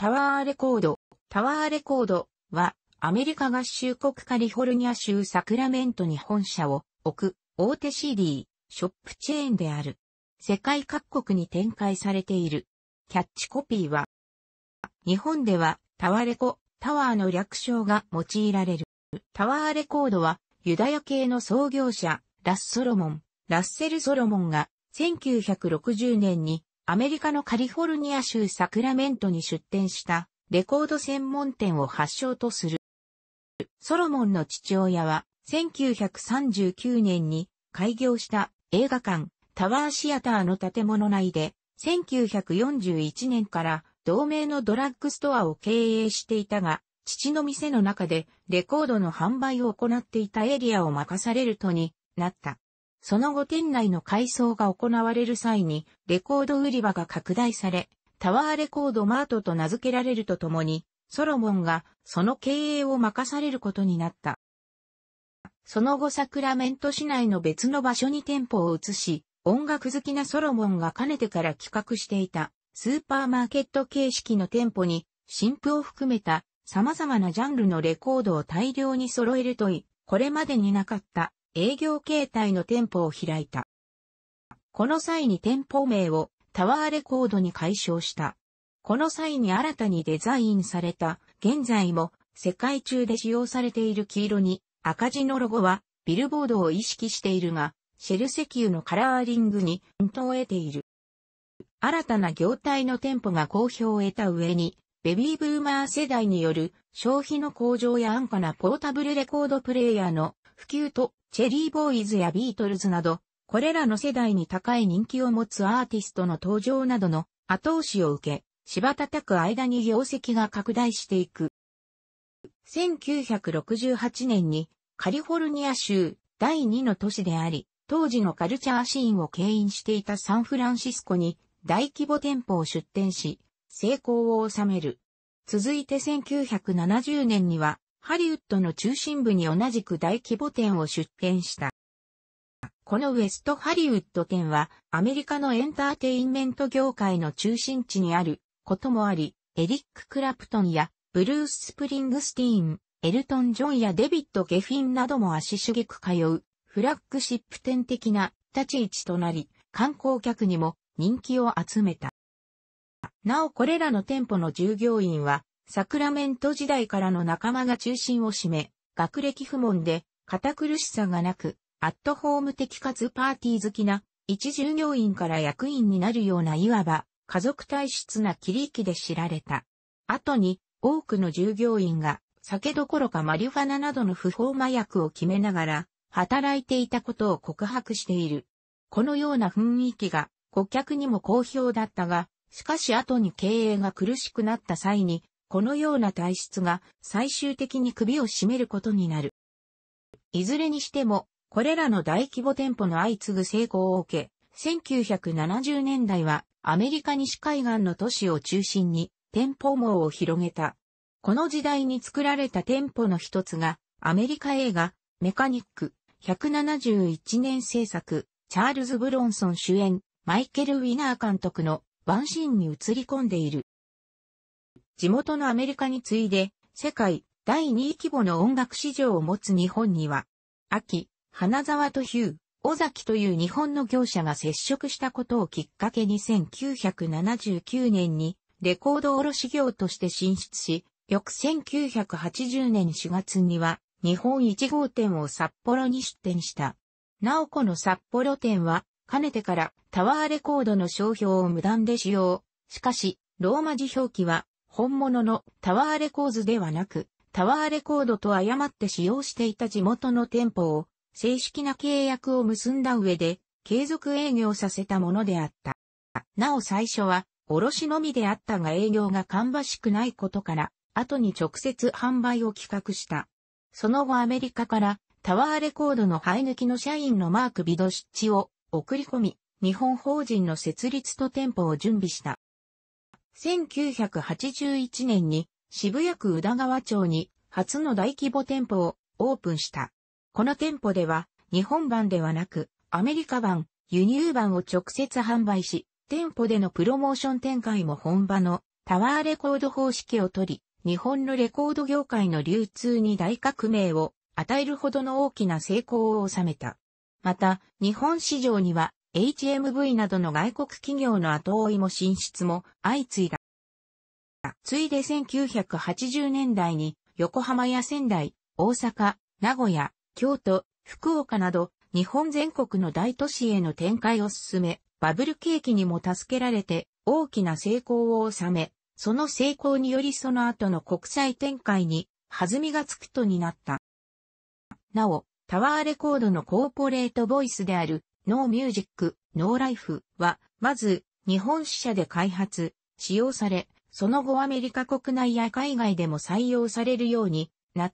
タワーレコード。タワーレコードはアメリカ合衆国カリフォルニア州サクラメントに本社を置く大手 CD、ショップチェーンである。世界各国に展開されている。キャッチコピーは、日本ではタワレコ、タワーの略称が用いられる。タワーレコードはユダヤ系の創業者、ラス・ソロモン、ラッセル・ソロモンが1960年にアメリカのカリフォルニア州サクラメントに出店したレコード専門店を発祥とする。ソロモンの父親は1939年に開業した映画館タワーシアターの建物内で1941年から同名のドラッグストアを経営していたが、父の店の中でレコードの販売を行っていたエリアを任されるとになった。その後店内の改装が行われる際に、レコード売り場が拡大され、タワーレコードマートと名付けられるとともに、ソロモンがその経営を任されることになった。その後サクラメント市内の別の場所に店舗を移し、音楽好きなソロモンがかねてから企画していたスーパーマーケット形式の店舗に新譜を含めた様々なジャンルのレコードを大量に揃えるとい、これまでになかった営業形態の店舗を開いた。この際に店舗名をタワーレコードに解消した。この際に新たにデザインされた、現在も世界中で使用されている黄色に赤字のロゴはビルボードを意識しているが、シェル石油のカラーリングに本当を得ている。新たな業態の店舗が好評を得た上に、ベビーブーマー世代による消費の向上や安価なポータブルレコードプレイヤーの普及とチェリーボーイズやビートルズなど、これらの世代に高い人気を持つアーティストの登場などの後押しを受け、芝叩く間に業績が拡大していく。1968年にカリフォルニア州第2の都市であり、当時のカルチャーシーンを牽引していたサンフランシスコに大規模店舗を出店し、成功を収める。続いて1970年にはハリウッドの中心部に同じく大規模店を出店した。このウェストハリウッド店はアメリカのエンターテインメント業界の中心地にあることもあり、エリック・クラプトンやブルース・スプリングスティーン、エルトン・ジョンやデビッド・ゲフィンなども足しげく通うフラッグシップ店的な立ち位置となり、観光客にも人気を集めた。なおこれらの店舗の従業員はサクラメント時代からの仲間が中心を占め、学歴不問で、堅苦しさがなく、アットホーム的かつパーティー好きな、一従業員から役員になるようないわば、家族体質な切り引で知られた。後に、多くの従業員が、酒どころかマリファナなどの不法麻薬を決めながら、働いていたことを告白している。このような雰囲気が、顧客にも好評だったが、しかし後に経営が苦しくなった際に、このような体質が最終的に首を絞めることになる。いずれにしても、これらの大規模店舗の相次ぐ成功を受け、1970年代はアメリカ西海岸の都市を中心に店舗網を広げた。この時代に作られた店舗の一つが、アメリカ映画、メカニック、171年制作、チャールズ・ブロンソン主演、マイケル・ウィナー監督のワンシーンに映り込んでいる。地元のアメリカに次いで、世界第2位規模の音楽市場を持つ日本には、秋、花沢とヒュー、尾崎という日本の業者が接触したことをきっかけに1979年にレコード卸業として進出し、翌1980年4月には日本1号店を札幌に出店した。なおこの札幌店は、かねてからタワーレコードの商標を無断で使用。しかし、ローマ字表記は本物のタワーレコーズではなく、タワーレコードと誤って使用していた地元の店舗を正式な契約を結んだ上で継続営業させたものであった。なお最初は卸のみであったが営業が芳しくないことから後に直接販売を企画した。その後アメリカからタワーレコードの生え抜きの社員のマーク・ビドシッチを送り込み、日本法人の設立と店舗を準備した。1981年に渋谷区宇田川町に初の大規模店舗をオープンした。この店舗では日本版ではなくアメリカ版、輸入版を直接販売し、店舗でのプロモーション展開も本場のタワーレコード方式を取り、日本のレコード業界の流通に大革命を与えるほどの大きな成功を収めた。また、日本市場には HMV などの外国企業の後追いも進出も相次いだ。ついで1980年代に横浜や仙台、大阪、名古屋、京都、福岡など日本全国の大都市への展開を進め、バブル景気にも助けられて大きな成功を収め、その成功によりその後の国際展開に弾みがつくとになった。なお、タワーレコードのコーポレートボイスであるノーミュージック、ノーライフは、まず、日本支社で開発、使用され、その後アメリカ国内や海外でも採用されるようになっ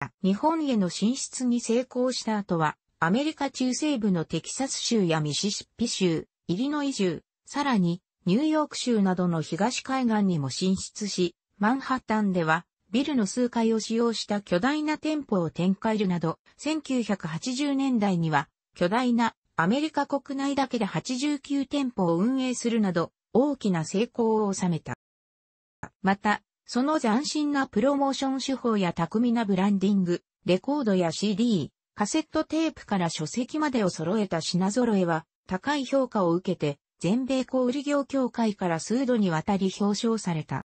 た。日本への進出に成功した後は、アメリカ中西部のテキサス州やミシシッピ州、イリノイ州、さらにニューヨーク州などの東海岸にも進出し、マンハッタンではビルの数階を使用した巨大な店舗を展開するなど、1980年代には巨大なアメリカ国内だけで89店舗を運営するなど大きな成功を収めた。また、その斬新なプロモーション手法や巧みなブランディング、レコードや CD、カセットテープから書籍までを揃えた品揃えは高い評価を受けて全米小売業協会から数度にわたり表彰された。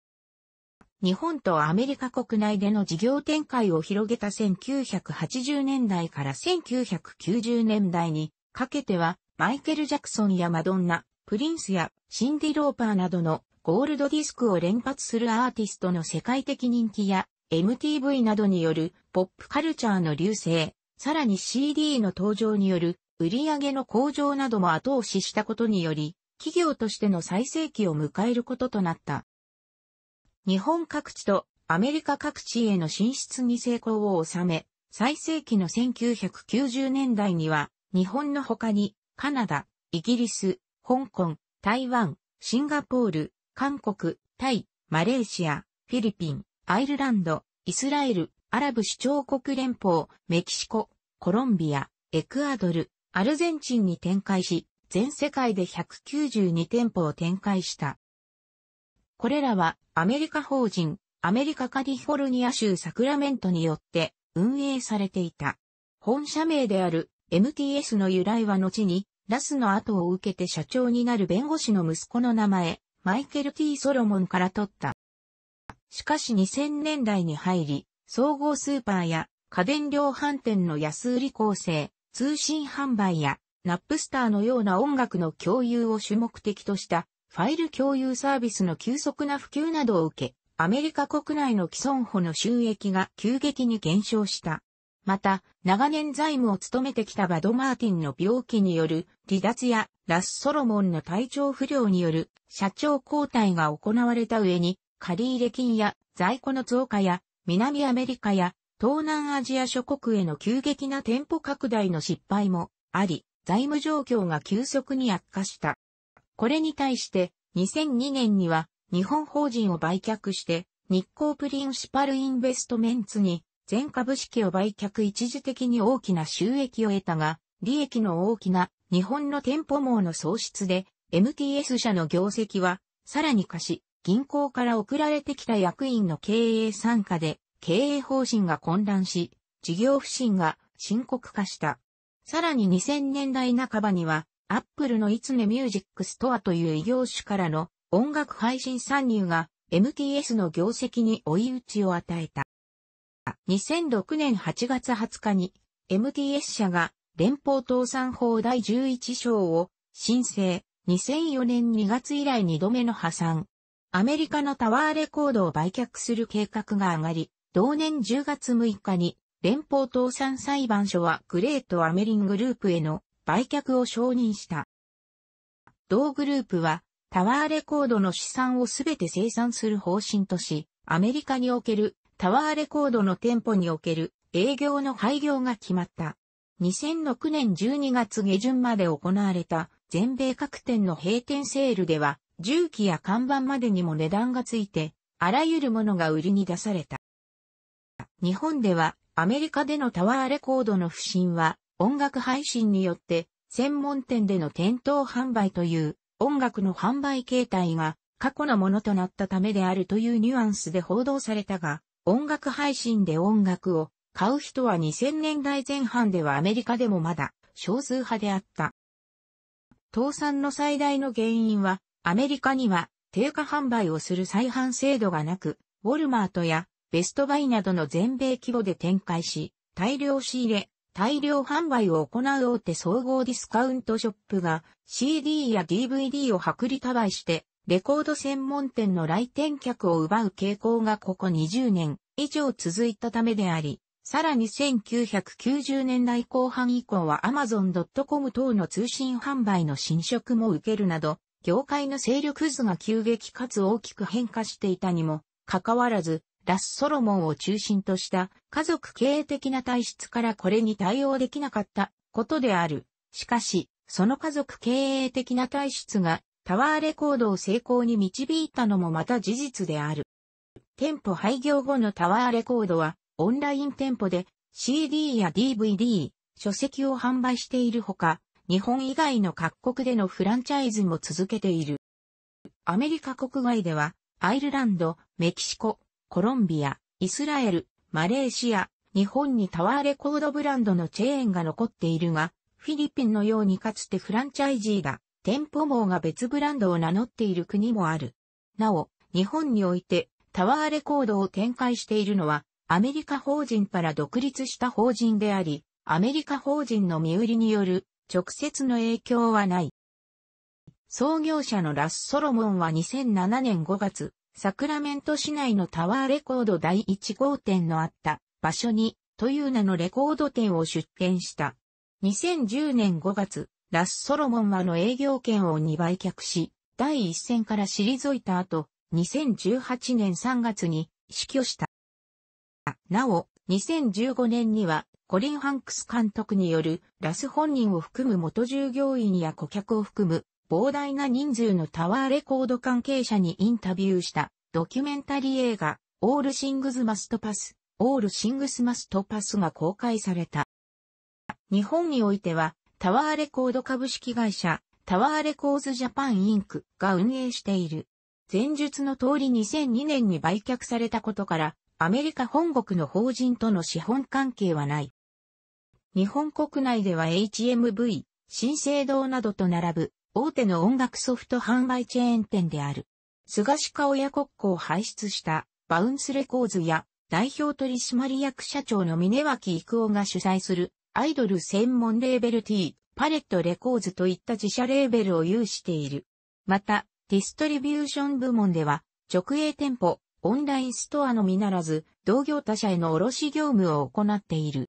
日本とアメリカ国内での事業展開を広げた1980年代から1990年代にかけては、マイケル・ジャクソンやマドンナ、プリンスやシンディ・ローパーなどのゴールドディスクを連発するアーティストの世界的人気や MTV などによるポップカルチャーの流星、さらに CD の登場による売り上げの向上なども後押ししたことにより、企業としての最盛期を迎えることとなった。日本各地とアメリカ各地への進出に成功を収め、最盛期の1990年代には、日本の他に、カナダ、イギリス、香港、台湾、シンガポール、韓国、タイ、マレーシア、フィリピン、アイルランド、イスラエル、アラブ首長国連邦、メキシコ、コロンビア、エクアドル、アルゼンチンに展開し、全世界で192店舗を展開した。これらはアメリカ法人、アメリカカリフォルニア州サクラメントによって運営されていた。本社名である MTS の由来は後に、ラスの後を受けて社長になる弁護士の息子の名前、マイケル・ T・ ソロモンから取った。しかし2000年代に入り、総合スーパーや家電量販店の安売り構成、通信販売やナップスターのような音楽の共有を主目的としたファイル共有サービスの急速な普及などを受け、アメリカ国内の既存保の収益が急激に減少した。また、長年財務を務めてきたバド・マーティンの病気による離脱やラス・ソロモンの体調不良による社長交代が行われた上に、借入金や在庫の増加や南アメリカや東南アジア諸国への急激な店舗拡大の失敗もあり、財務状況が急速に悪化した。これに対して、2002年には日本法人を売却して、日光プリンシパルインベストメンツに全株式を売却一時的に大きな収益を得たが、利益の大きな日本の店舗網の創出で、MTS 社の業績はさらに貸し、銀行から送られてきた役員の経営参加で、経営方針が混乱し、事業不振が深刻化した。さらに2000年代半ばには、アップルのいつねミュージックストアという異業種からの音楽配信参入が MTS の業績に追い打ちを与えた。2006年8月20日に MTS 社が連邦倒産法第11章を申請、2004年2月以来2度目の破産。アメリカのタワーレコードを売却する計画が上がり、同年10月6日に連邦倒産裁判所はグレートアメリングループへの売却を承認した。同グループは、タワーレコードの資産をすべて生産する方針とし、アメリカにおけるタワーレコードの店舗における営業の廃業が決まった。2006年12月下旬まで行われた全米各店の閉店セールでは、重機や看板までにも値段がついて、あらゆるものが売りに出された。日本ではアメリカでのタワーレコードの不振は音楽配信によって専門店での店頭販売という音楽の販売形態が過去のものとなったためであるというニュアンスで報道されたが、音楽配信で音楽を買う人は2000年代前半ではアメリカでもまだ少数派であった。倒産の最大の原因は、アメリカには定価販売をする再販制度がなく、ウォルマートやベストバイなどの全米規模で展開し、大量仕入れ、大量販売を行う大手総合ディスカウントショップが CD や DVD を薄利多売してレコード専門店の来店客を奪う傾向がここ20年以上続いたためであり、さらに1990年代後半以降は Amazon.com 等の通信販売の侵食も受けるなど、業界の勢力図が急激かつ大きく変化していたにも、かかわらず、ラス・ソロモンを中心とした家族経営的な体質からこれに対応できなかったことである。しかし、その家族経営的な体質がタワーレコードを成功に導いたのもまた事実である。店舗廃業後のタワーレコードはオンライン店舗で CD や DVD、書籍を販売しているほか、日本以外の各国でのフランチャイズも続けている。アメリカ国外では、アイルランド、メキシコ、コロンビア、イスラエル、マレーシア、日本にタワーレコードブランドのチェーンが残っているが、フィリピンのようにかつてフランチャイジーが、店舗網が別ブランドを名乗っている国もある。なお、日本においてタワーレコードを展開しているのは、アメリカ法人から独立した法人であり、アメリカ法人の身売りによる直接の影響はない。創業者のラス・ソロモンは2007年5月、サクラメント市内のタワーレコード第1号店のあった場所に、という名のレコード店を出店した。2010年5月、ラス・ソロモンはの営業権を2売却し、第一線から退いた後、2018年3月に死去した。なお、2015年には、コリン・ハンクス監督によるラス本人を含む元従業員や顧客を含む膨大な人数のタワーレコード関係者にインタビューしたドキュメンタリー映画、オールシングズマストパス、オールシングスマストパスが公開された。日本においては、タワーレコード株式会社、タワーレコーズジャパンインクが運営している。前述の通り2002年に売却されたことから、アメリカ本国の法人との資本関係はない。日本国内では HMV、新生堂などと並ぶ大手の音楽ソフト販売チェーン店である。菅氏か親国庫を輩出したバウンスレコーズや代表取締役社長の峰脇育夫が主催するアイドル専門レーベル T、パレットレコーズといった自社レーベルを有している。また、ディストリビューション部門では、直営店舗、オンラインストアのみならず、同業他社への卸業務を行っている。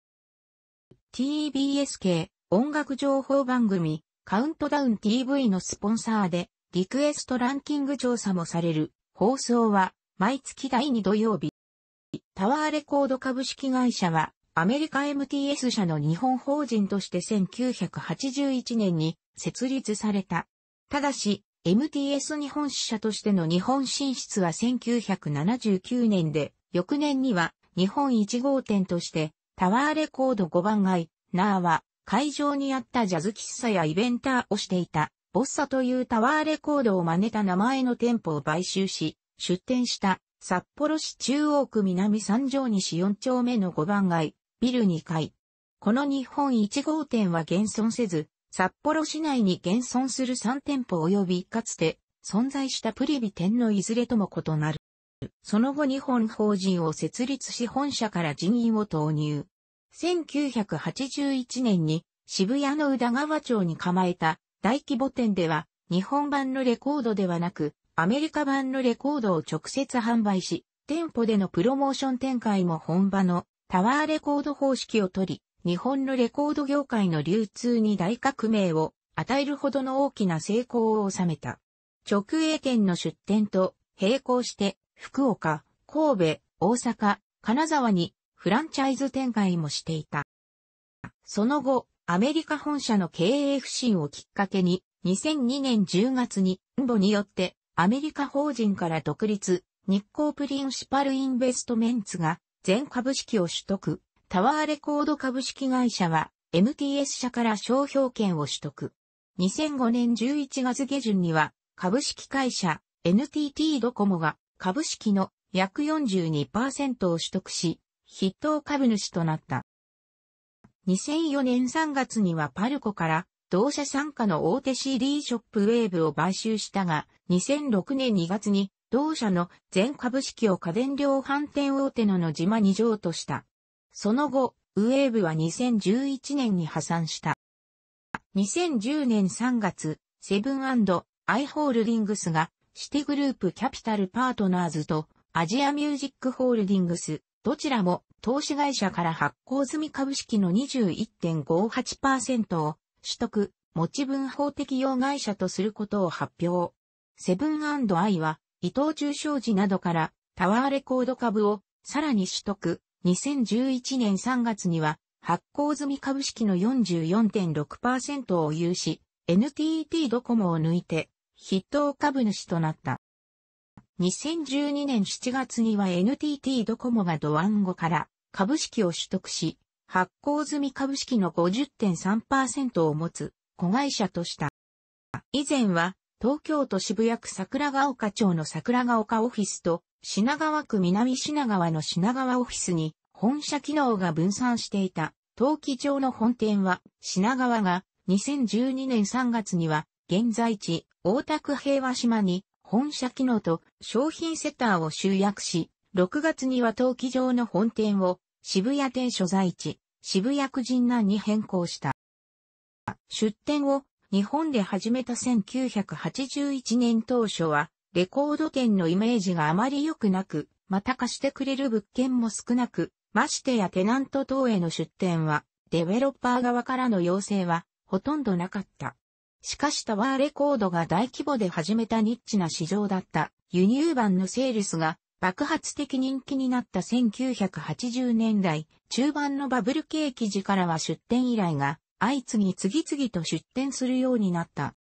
TBS 系、音楽情報番組、カウントダウン TV のスポンサーで、リクエストランキング調査もされる、放送は、毎月第2土曜日。タワーレコード株式会社は、アメリカ MTS 社の日本法人として1981年に設立された。ただし、MTS 日本支社としての日本進出は1979年で、翌年には日本1号店としてタワーレコード5番街、ナーは会場にあったジャズ喫茶やイベンターをしていた、ボッサというタワーレコードを真似た名前の店舗を買収し、出店した札幌市中央区南三条西四丁目の5番街、ビル2階。この日本1号店は現存せず、札幌市内に現存する3店舗及びかつて存在したプリビ店のいずれとも異なる。その後日本法人を設立し本社から人員を投入。1981年に渋谷の宇田川町に構えた大規模店では日本版のレコードではなくアメリカ版のレコードを直接販売し店舗でのプロモーション展開も本場のタワーレコード方式をとり日本のレコード業界の流通に大革命を与えるほどの大きな成功を収めた。直営店の出店と並行して福岡、神戸、大阪、金沢にフランチャイズ展開もしていた。その後、アメリカ本社の経営不振をきっかけに、2002年10月に、ンボによって、アメリカ法人から独立、日光プリンシパルインベストメンツが、全株式を取得、タワーレコード株式会社は、MTS 社から商標権を取得。2005年11月下旬には、株式会社、NTT ドコモが、株式の約42%を取得し、筆頭株主となった。2004年3月にはパルコから同社参加の大手 CD ショップウェーブを買収したが、2006年2月に同社の全株式を家電量販店大手のの島に譲渡した。その後、ウェーブは2011年に破産した。2010年3月、セブンアイ・ホールディングスがシティグループキャピタルパートナーズとアジアミュージックホールディングス、どちらも投資会社から発行済み株式の21.58%を取得、持ち分法適用会社とすることを発表。セブンアイは伊藤忠商事などからタワーレコード株をさらに取得。2011年3月には発行済み株式の44.6%を有し、NTT ドコモを抜いて筆頭株主となった。2012年7月には NTT ドコモがドワンゴから株式を取得し、発行済み株式の50.3%を持つ子会社とした。以前は東京都渋谷区桜ヶ丘町の桜ヶ丘オフィスと品川区南品川の品川オフィスに本社機能が分散していた陶器町の本店は品川が2012年3月には現在地大田区平和島に本社機能と商品セターを集約し、6月には陶器場の本店を渋谷店所在地、渋谷区神南に変更した。出店を日本で始めた1981年当初は、レコード店のイメージがあまり良くなく、また貸してくれる物件も少なく、ましてやテナント等への出店は、デベロッパー側からの要請は、ほとんどなかった。しかしタワーレコードが大規模で始めたニッチな市場だった輸入版のセールスが爆発的人気になった1980年代中盤のバブル景気時からは出店依頼が相次ぎ次々と出店するようになった。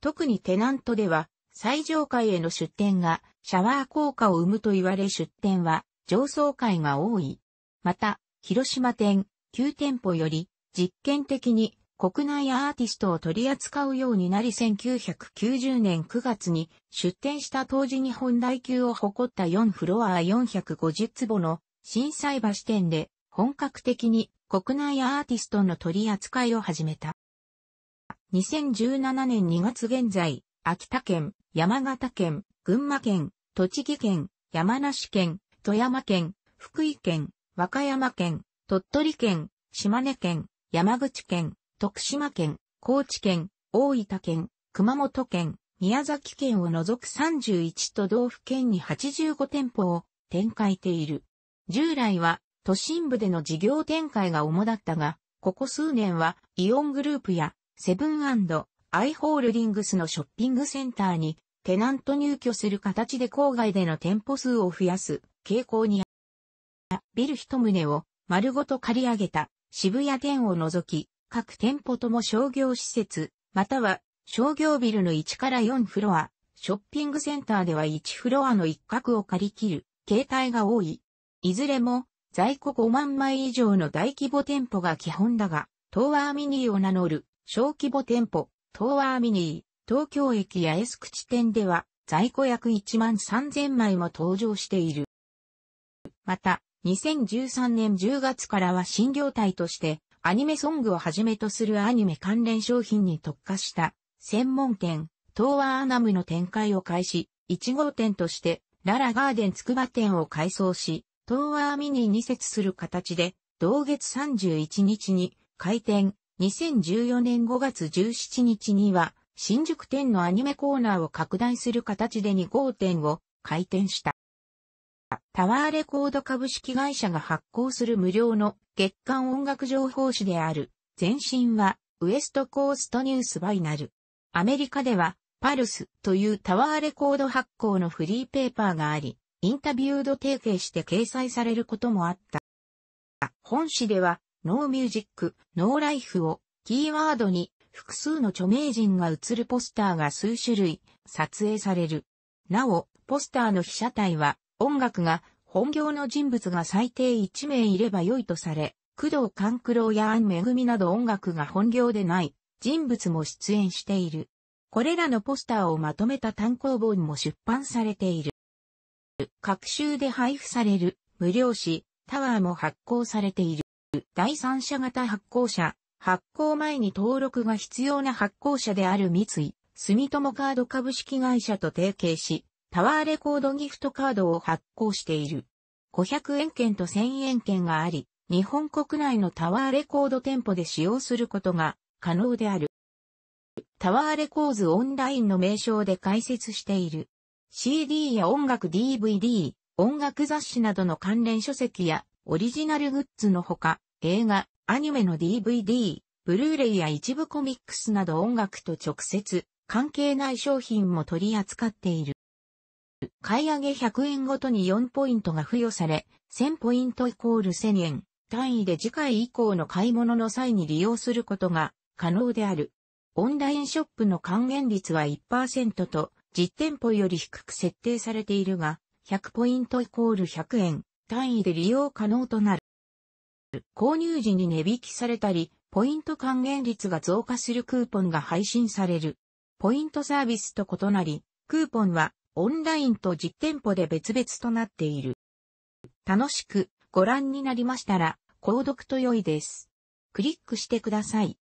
特にテナントでは最上階への出店がシャワー効果を生むと言われ出店は上層階が多い。また、広島店9店舗より実験的に国内アーティストを取り扱うようになり1990年9月に出展した当時日本大級を誇った4フロア450坪の震災橋店で本格的に国内アーティストの取り扱いを始めた。2017年2月現在、秋田県、山形県、群馬県、栃木県、山梨県、富山県、福井県、和歌山県、鳥取県、島根県、山口県、徳島県、高知県、大分県、熊本県、宮崎県を除く31都道府県に85店舗を展開ている。従来は都心部での事業展開が主だったが、ここ数年はイオングループやセブンアイ・ホールディングスのショッピングセンターにテナント入居する形で郊外での店舗数を増やす傾向にある。ビル一棟を丸ごと借り上げた渋谷店を除き各店舗とも商業施設、または商業ビルの1から4フロア、ショッピングセンターでは1フロアの一角を借り切る形態が多い。いずれも在庫5万枚以上の大規模店舗が基本だが、東ワーミニーを名乗る小規模店舗、東ワーミニー、東京駅や S 口店では在庫約1万3000枚も登場している。また、2013年10月からは新業態として、アニメソングをはじめとするアニメ関連商品に特化した専門店、東和アナムの展開を開始、1号店としてララガーデンつくば店を改装し、東和アミに設する形で、同月31日に開店、2014年5月17日には新宿店のアニメコーナーを拡大する形で2号店を開店した。タワーレコード株式会社が発行する無料の月間音楽情報誌である、前身は、ウエストコーストニュースバイナル。アメリカでは、パルスというタワーレコード発行のフリーペーパーがあり、インタビュード提携して掲載されることもあった。本誌では、ノーミュージック、ノーライフをキーワードに複数の著名人が映るポスターが数種類撮影される。なお、ポスターの被写体は音楽が本業の人物が最低1名いれば良いとされ、工藤勘九郎や安めぐみなど音楽が本業でない人物も出演している。これらのポスターをまとめた単行本も出版されている。各州で配布される無料紙、タワーも発行されている。第三者型発行者、発行前に登録が必要な発行者である三井、住友カード株式会社と提携し、タワーレコードギフトカードを発行している。500円券と1000円券があり、日本国内のタワーレコード店舗で使用することが可能である。タワーレコーズオンラインの名称で解説している。CD や音楽 DVD、音楽雑誌などの関連書籍やオリジナルグッズのほか、映画、アニメの DVD、ブルーレイや一部コミックスなど音楽と直接関係ない商品も取り扱っている。買い上げ100円ごとに4ポイントが付与され、1000ポイントイコール1000円単位で次回以降の買い物の際に利用することが可能である。オンラインショップの還元率は1%と実店舗より低く設定されているが、100ポイントイコール100円単位で利用可能となる。購入時に値引きされたり、ポイント還元率が増加するクーポンが配信される。ポイントサービスと異なり、クーポンはオンラインと実店舗で別々となっている。楽しくご覧になりましたら、購読と良いです。クリックしてください。